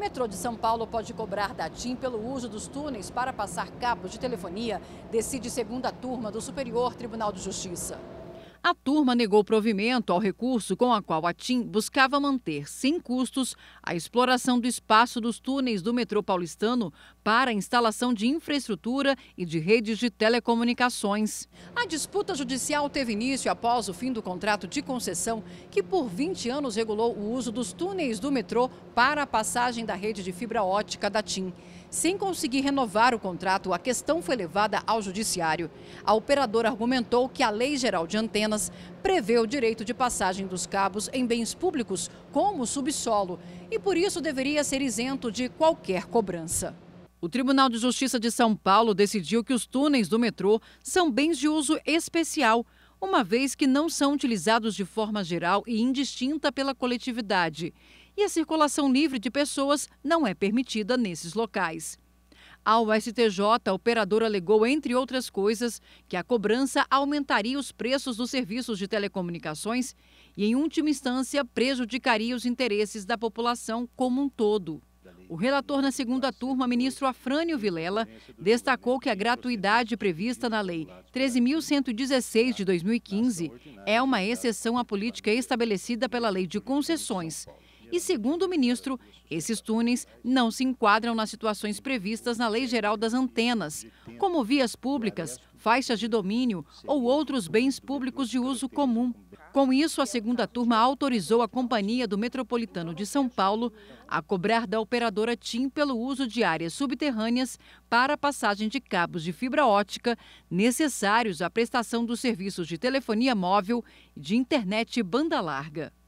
metrô de São Paulo pode cobrar da TIM pelo uso dos túneis para passar cabos de telefonia, decide segunda turma do Superior Tribunal de Justiça. A turma negou provimento ao recurso com a qual a TIM buscava manter sem custos a exploração do espaço dos túneis do metrô paulistano para a instalação de infraestrutura e de redes de telecomunicações. A disputa judicial teve início após o fim do contrato de concessão, que por 20 anos regulou o uso dos túneis do metrô para a passagem da rede de fibra ótica da TIM. Sem conseguir renovar o contrato, a questão foi levada ao judiciário. A operadora argumentou que a Lei Geral de Antena prevê o direito de passagem dos cabos em bens públicos, como subsolo, e por isso deveria ser isento de qualquer cobrança. O Tribunal de Justiça de São Paulo decidiu que os túneis do metrô são bens de uso especial, uma vez que não são utilizados de forma geral e indistinta pela coletividade. E a circulação livre de pessoas não é permitida nesses locais. Ao STJ, a operadora alegou, entre outras coisas, que a cobrança aumentaria os preços dos serviços de telecomunicações e, em última instância, prejudicaria os interesses da população como um todo. O relator na segunda turma, ministro Afrânio Vilela, destacou que a gratuidade prevista na Lei 13.116 de 2015 é uma exceção à política estabelecida pela Lei de Concessões e, segundo o ministro, esses túneis não se enquadram nas situações previstas na Lei Geral das Antenas, como vias públicas, faixas de domínio ou outros bens públicos de uso comum. Com isso, a segunda turma autorizou a Companhia do Metropolitano de São Paulo a cobrar da operadora TIM pelo uso de áreas subterrâneas para a passagem de cabos de fibra ótica necessários à prestação dos serviços de telefonia móvel e de internet banda larga.